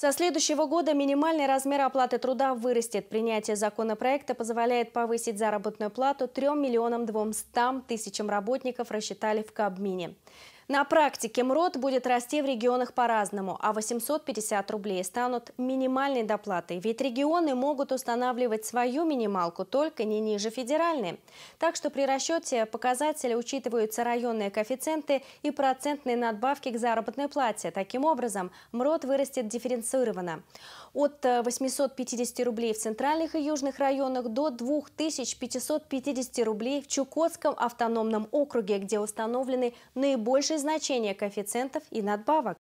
Со следующего года минимальный размер оплаты труда вырастет. Принятие законопроекта позволяет повысить заработную плату 3 миллионам 200 тысячам работников, рассчитали в Кабмине. На практике МРОД будет расти в регионах по-разному, а 850 рублей станут минимальной доплатой, ведь регионы могут устанавливать свою минималку, только не ниже федеральной. Так что при расчете показателя учитываются районные коэффициенты и процентные надбавки к заработной плате. Таким образом, МРОД вырастет дифференцированно. От 850 э, рублей в центральных и южных районах до 2550 рублей в Чукотском автономном округе, где установлены наибольшие значения коэффициентов и надбавок.